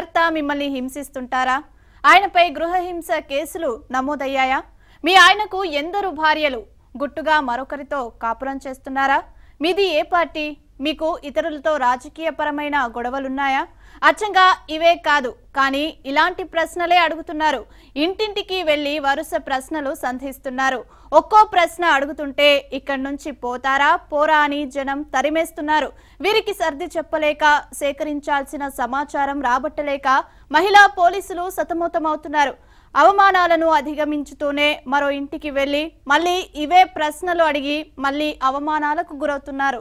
భర్త మిమ్మల్ని హింసిస్తుంటారా ఆయనపై గృహహింస కేసులు నమోదయ్యాయా మీ ఆయనకు ఎందరు భార్యలు గుట్టుగా మరొకరితో కాపురం చేస్తున్నారా మీది ఏ పార్టీ మీకు ఇతరులతో రాజకీయపరమైన గొడవలున్నాయా అచ్చంగా ఇవే కాదు కానీ ఇలాంటి ప్రశ్నలే అడుగుతున్నారు ఇంటింటికి వెళ్ళి వరుస ప్రశ్నలు సంధిస్తున్నారు ఒక్కో ప్రశ్న అడుగుతుంటే ఇక్కడి నుంచి పోతారా పోరా అని జనం తరిమేస్తున్నారు వీరికి సర్ది చెప్పలేక సేకరించాల్సిన సమాచారం రాబట్టలేక మహిళా పోలీసులు సతమతమవుతున్నారు అవమానాలను అధిగమించుతూనే మరో ఇంటికి వెళ్ళి మళ్ళీ ఇవే ప్రశ్నలు అడిగి మళ్ళీ అవమానాలకు గురవుతున్నారు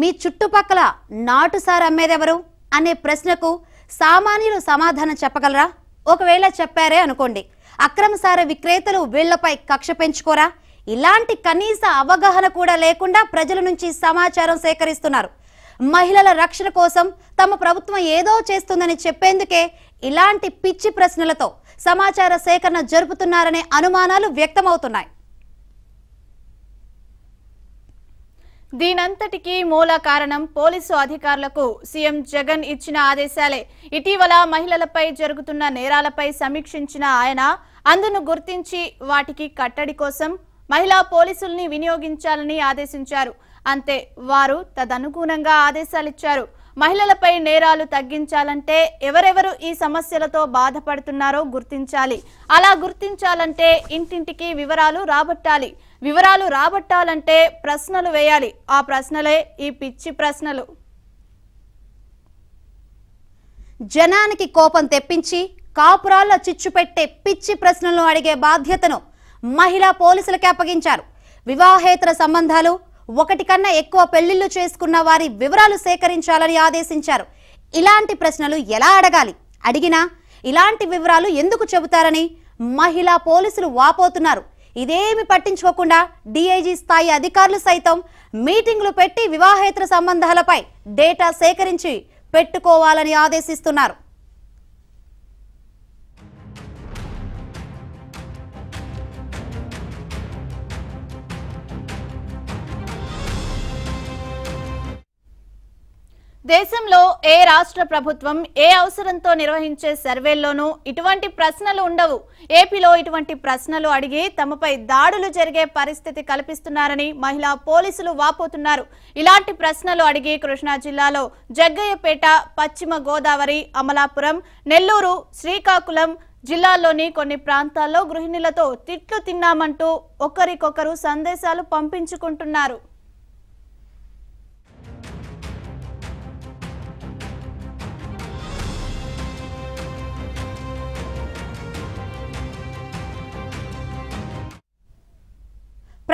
మీ చుట్టుపక్కల నాటుసారి అమ్మేదెవరు అనే ప్రశ్నకు సామాన్యులు సమాధానం చెప్పగలరా ఒకవేళ చెప్పారే అనుకోండి అక్రమసార విక్రేతలు వీళ్లపై కక్ష పెంచుకోరా ఇలాంటి కనీస అవగాహన కూడా లేకుండా ప్రజల నుంచి సమాచారం సేకరిస్తున్నారు మహిళల రక్షణ కోసం తమ ప్రభుత్వం ఏదో చేస్తుందని చెప్పేందుకే ఇలాంటి పిచ్చి ప్రశ్నలతో సమాచార సేకరణ జరుపుతున్నారనే అనుమానాలు వ్యక్తమవుతున్నాయి దీనంతటికీ మూల కారణం పోలీసు అధికారులకు సీఎం జగన్ ఇచ్చిన ఆదేశాలే ఇటీవల మహిళలపై జరుగుతున్న నేరాలపై సమీక్షించిన ఆయన అందును గుర్తించి వాటికి కట్టడి కోసం మహిళా పోలీసుల్ని వినియోగించాలని ఆదేశించారు అంతే వారు తదనుగుణంగా ఆదేశాలిచ్చారు మహిళలపై నేరాలు తగ్గించాలంటే ఎవరెవరు ఈ సమస్యలతో బాధపడుతున్నారో గుర్తించాలి అలా గుర్తించాలంటే ఇంటింటికి వివరాలు రాబట్టాలి వివరాలు రాబట్టాలంటే ప్రశ్నలు వేయాలి ఆ ప్రశ్నలే ఈ పిచ్చి ప్రశ్నలు జనానికి కోపం తెప్పించి కాపురాల్లో చిచ్చు పెట్టే పిచ్చి ప్రశ్నలను అడిగే బాధ్యతను మహిళా పోలీసులకే అప్పగించారు వివాహేతర సంబంధాలు ఒకటి కన్నా ఎక్కువ పెళ్లిళ్లు చేసుకున్న వారి వివరాలు సేకరించాలని ఆదేశించారు ఇలాంటి ప్రశ్నలు ఎలా అడగాలి అడిగినా ఇలాంటి వివరాలు ఎందుకు చెబుతారని మహిళా పోలీసులు వాపోతున్నారు ఇదేమి పట్టించుకోకుండా డీఐజీ స్థాయి అధికారులు సైతం మీటింగ్లు పెట్టి వివాహేతర సంబంధాలపై డేటా సేకరించి పెట్టుకోవాలని ఆదేశిస్తున్నారు దేశంలో ఏ రాష్ట్ర ప్రభుత్వం ఏ అవసరంతో నిర్వహించే సర్వేల్లోనూ ఇటువంటి ప్రశ్నలు ఉండవు ఏపీలో ఇటువంటి ప్రశ్నలు అడిగి తమపై దాడులు జరిగే పరిస్థితి కల్పిస్తున్నారని మహిళా పోలీసులు వాపోతున్నారు ఇలాంటి ప్రశ్నలు అడిగి కృష్ణా జిల్లాలో జగ్గయ్యపేట పశ్చిమ గోదావరి అమలాపురం నెల్లూరు శ్రీకాకుళం జిల్లాల్లోని కొన్ని ప్రాంతాల్లో గృహిణులతో తిట్లు తిన్నామంటూ ఒకరికొకరు సందేశాలు పంపించుకుంటున్నారు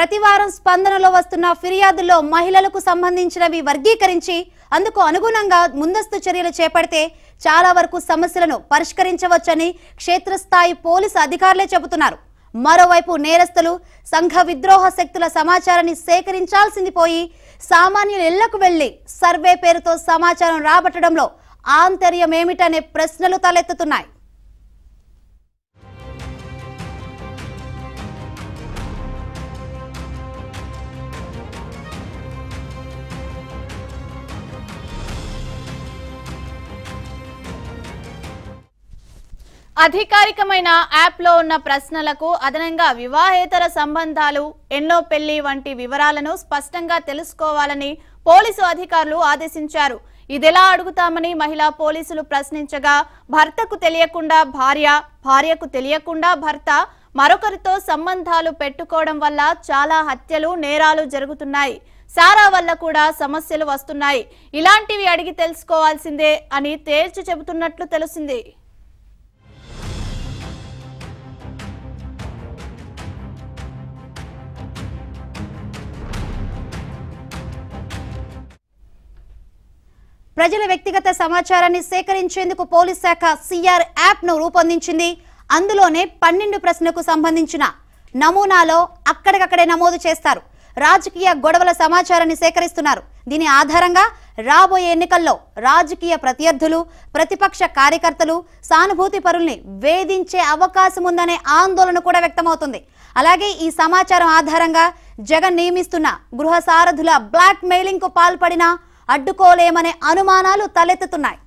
ప్రతివారం స్పందనలో వస్తున్న ఫిర్యాదుల్లో మహిళలకు సంబంధించినవి వర్గీకరించి అందుకు అనుగుణంగా ముందస్తు చర్యలు చేపడితే చాలా వరకు సమస్యలను పరిష్కరించవచ్చని క్షేత్రస్థాయి పోలీసు అధికారులే చెబుతున్నారు మరోవైపు నేరస్తులు సంఘ విద్రోహ శక్తుల సమాచారాన్ని సేకరించాల్సింది పోయి సామాన్యులు ఇళ్లకు వెళ్లి సర్వే పేరుతో సమాచారం రాబట్టడంలో ఆంతర్యమేమిటనే ప్రశ్నలు తలెత్తుతున్నాయి అధికారికమైన యాప్లో ఉన్న ప్రశ్నలకు అదనంగా వివాహేతర సంబంధాలు ఎన్నో పెళ్లి వంటి వివరాలను స్పష్టంగా తెలుసుకోవాలని పోలీసు అధికారులు ఆదేశించారు ఇదెలా అడుగుతామని మహిళా పోలీసులు ప్రశ్నించగా భర్తకు తెలియకుండా భార్య భార్యకు తెలియకుండా భర్త మరొకరితో సంబంధాలు పెట్టుకోవడం వల్ల చాలా హత్యలు నేరాలు జరుగుతున్నాయి సారా వల్ల కూడా సమస్యలు వస్తున్నాయి ఇలాంటివి అడిగి తెలుసుకోవాల్సిందే అని తేల్చి చెబుతున్నట్లు తెలిసింది ప్రజల వ్యక్తిగత సమాచారాన్ని సేకరించేందుకు పోలీస్ శాఖ సిఆర్ యాప్ను రూపొందించింది అందులోనే పన్నెండు ప్రశ్నకు సంబంధించిన నమూనాలో అక్కడికక్కడే నమోదు చేస్తారు రాజకీయ గొడవల సమాచారాన్ని సేకరిస్తున్నారు దీని ఆధారంగా రాబోయే ఎన్నికల్లో రాజకీయ ప్రత్యర్థులు ప్రతిపక్ష కార్యకర్తలు సానుభూతి పరుల్ని వేధించే అవకాశం ఉందనే ఆందోళన కూడా వ్యక్తమవుతుంది అలాగే ఈ సమాచారం ఆధారంగా జగన్ నియమిస్తున్న గృహ సారథుల బ్లాక్ మెయిలింగ్ కు పాల్పడిన అడ్డుకోలేమనే అనుమానాలు తలెత్తుతున్నాయి